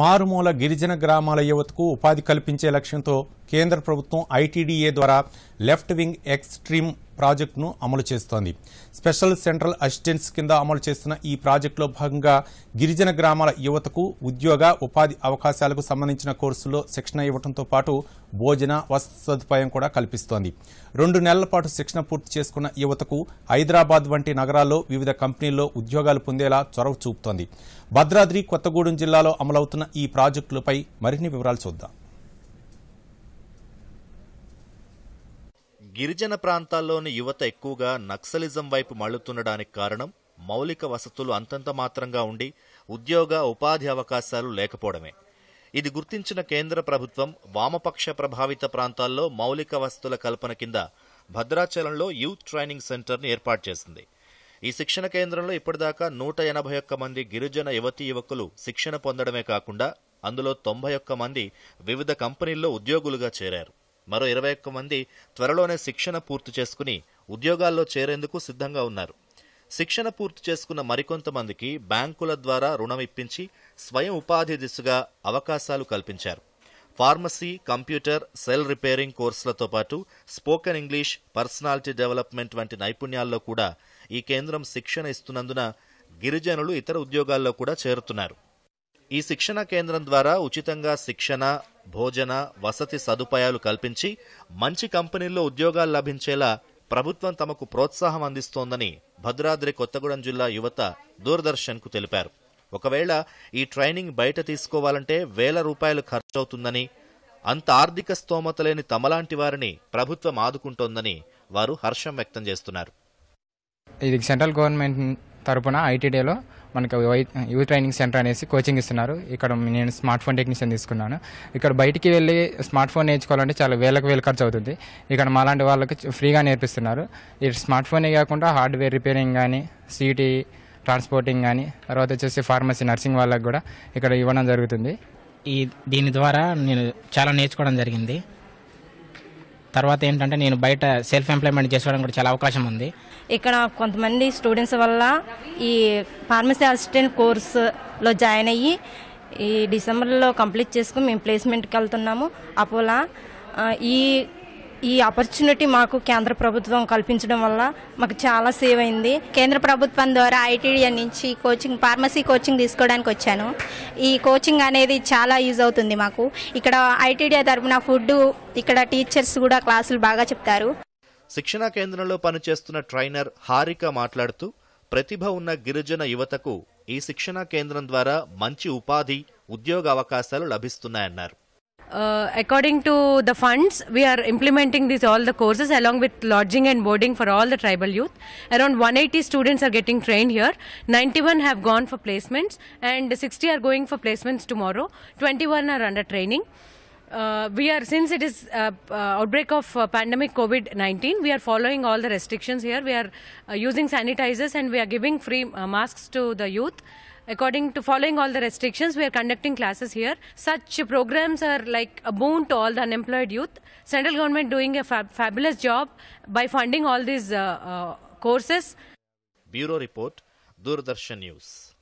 మారుమూల గిరిజన గ్రామాల యువతకు ఉపాధి కల్పించే లక్ష్యంతో కేంద్ర ప్రభుత్వం ఐటీడీఏ ద్వారా లెఫ్ట్ వింగ్ ఎక్స్ట్రీమ్ ప్రాజెక్టును అమలు చేస్తోంది స్పెషల్ సెంట్రల్ అసిస్టెన్స్ కింద అమలు చేస్తున్న ఈ ప్రాజెక్టులో భాగంగా గిరిజన గ్రామాల యువతకు ఉద్యోగ ఉపాధి అవకాశాలకు సంబంధించిన కోర్సుల్లో శిక్షణ ఇవ్వడంతో పాటు భోజన వసతి సదుపాయం కూడా కల్పిస్తోంది రెండు నెలల పాటు శిక్షణ పూర్తి చేసుకున్న యువతకు హైదరాబాద్ వంటి నగరాల్లో వివిధ కంపెనీల్లో ఉద్యోగాలు పొందేలా చొరవ చూపుతోంది భద్రాద్రి కొత్తగూడెం జిల్లాలో అమలవుతున్న ఈ ప్రాజెక్టులపై మరిన్ని వివరాలు చూద్దాం గిరిజన ప్రాంతాల్లోని యువత ఎక్కువగా నక్సలిజం వైపు మళ్లుతుండడానికి కారణం మౌలిక వసతులు అంతంత మాత్రంగా ఉండి ఉద్యోగ ఉపాధి అవకాశాలు లేకపోవడమే ఇది గుర్తించిన కేంద్ర ప్రభుత్వం వామపక్ష ప్రభావిత ప్రాంతాల్లో మౌలిక వసతుల కల్పన కింద భద్రాచలంలో యూత్ ట్రైనింగ్ సెంటర్ను ఏర్పాటు చేసింది ఈ శిక్షణ కేంద్రంలో ఇప్పటిదాకా నూట ఎనభై ఒక్క మంది గిరిజన యువతీ యువకులు శిక్షణ పొందడమే కాకుండా అందులో తొంభై ఒక్క మంది వివిధ కంపెనీల్లో ఉద్యోగులుగా చేరారు మరో ఇరవై ఒక్క మంది త్వరలోనే శిక్షణ పూర్తి చేసుకుని ఉద్యోగాల్లో చేరేందుకు సిద్ధంగా ఉన్నారు శిక్షణ పూర్తి చేసుకున్న మరికొంతమందికి బ్యాంకుల ద్వారా రుణం ఇప్పించి స్వయం ఉపాధి దిశగా అవకాశాలు కల్పించారు ఫార్మసీ కంప్యూటర్ సెల్ రిపేరింగ్ కోర్సులతో పాటు స్పోకెన్ ఇంగ్లీష్ పర్సనాలిటీ డెవలప్మెంట్ వంటి నైపుణ్యాల్లో కూడా ఈ కేంద్రం శిక్షణ ఇస్తున్నందున గిరిజనులు ఇతర ఉద్యోగాల్లో కూడా చేరుతున్నారు ఈ శిక్షణ కేంద్రం ద్వారా ఉచితంగా శిక్షణ భోజన వసతి సదుపాయాలు కల్పించి మంచి కంపెనీల్లో ఉద్యోగాలు లభించేలా ప్రభుత్వం తమకు ప్రోత్సాహం అందిస్తోందని భద్రాద్రి కొత్తగూడెం జిల్లా యువత దూరదర్శన్కు తెలిపారు ఒకవేళ ఈ ట్రైనింగ్ బయట తీసుకోవాలంటే వేల రూపాయలు ఖర్చవుతుందని అంత ఆర్థిక స్తోమత లేని తమలాంటి వారిని ప్రభుత్వం ఆదుకుంటోందని వారు హర్షం వ్యక్తం చేస్తున్నారు ఇది సెంట్రల్ గవర్నమెంట్ తరపున ఐటీడీలో మనకు యూత్ ట్రైనింగ్ సెంటర్ అనేసి కోచింగ్ ఇస్తున్నారు ఇక్కడ నేను స్మార్ట్ ఫోన్ టెక్నీషియన్ తీసుకున్నాను ఇక్కడ బయటికి వెళ్ళి స్మార్ట్ ఫోన్ నేర్చుకోవాలంటే చాలా వేలకు వేలు ఖర్చు అవుతుంది ఇక్కడ మాలాంటి వాళ్ళకి ఫ్రీగా నేర్పిస్తున్నారు ఈ స్మార్ట్ ఫోనే కాకుండా హార్డ్వేర్ రిపేరింగ్ కానీ సిటీ ట్రాన్స్పోర్టింగ్ కానీ తర్వాత వచ్చేసి ఫార్మసీ నర్సింగ్ వాళ్ళకి కూడా ఇక్కడ ఇవ్వడం జరుగుతుంది ఈ దీని ద్వారా నేను చాలా నేర్చుకోవడం జరిగింది తర్వాత ఏంటంటే నేను బయట సెల్ఫ్ ఎంప్లాయ్మెంట్ చేసుకోవడానికి కూడా చాలా అవకాశం ఉంది ఇక్కడ కొంతమంది స్టూడెంట్స్ వల్ల ఈ ఫార్మసీ అసిస్టెంట్ కోర్సులో జాయిన్ అయ్యి ఈ డిసెంబర్లో కంప్లీట్ చేసుకుని మేము ప్లేస్మెంట్కి వెళ్తున్నాము అపోలా ఈ ఈ ఆపర్చునిటీ మాకు కేంద్ర ప్రభుత్వం కల్పించడం వల్ల మాకు చాలా సేవ్ అయింది కేంద్ర ప్రభుత్వం ద్వారా ఐటీడీఐ నుంచి కోచింగ్ ఫార్మసీ కోచింగ్ తీసుకోవడానికి వచ్చాను ఈ కోచింగ్ అనేది చాలా యూజ్ అవుతుంది మాకు ఇక్కడ ఐటీడీఐ తరఫున ఫుడ్ ఇక్కడ టీచర్స్ కూడా క్లాసులు బాగా చెప్తారు శిక్షణా కేంద్రంలో పనిచేస్తున్న ట్రైనర్ హారిక మాట్లాడుతూ ప్రతిభ ఉన్న గిరిజన యువతకు ఈ శిక్షణా కేంద్రం ద్వారా మంచి ఉపాధి ఉద్యోగ అవకాశాలు లభిస్తున్నాయన్నారు Uh, according to the funds, we are implementing these all the courses along with lodging and boarding for all the tribal youth. Around 180 students are getting trained here. 91 have gone for placements and 60 are going for placements tomorrow. 21 are under training. Uh, we are since it is uh, uh, outbreak of uh, pandemic covid-19 we are following all the restrictions here we are uh, using sanitizers and we are giving free uh, masks to the youth according to following all the restrictions, we are conducting classes here. Such programs are like a boon to all the unemployed youth. Central government doing a fab fabulous job by funding all these uh, uh, courses. Bureau Report, Doordarshan News.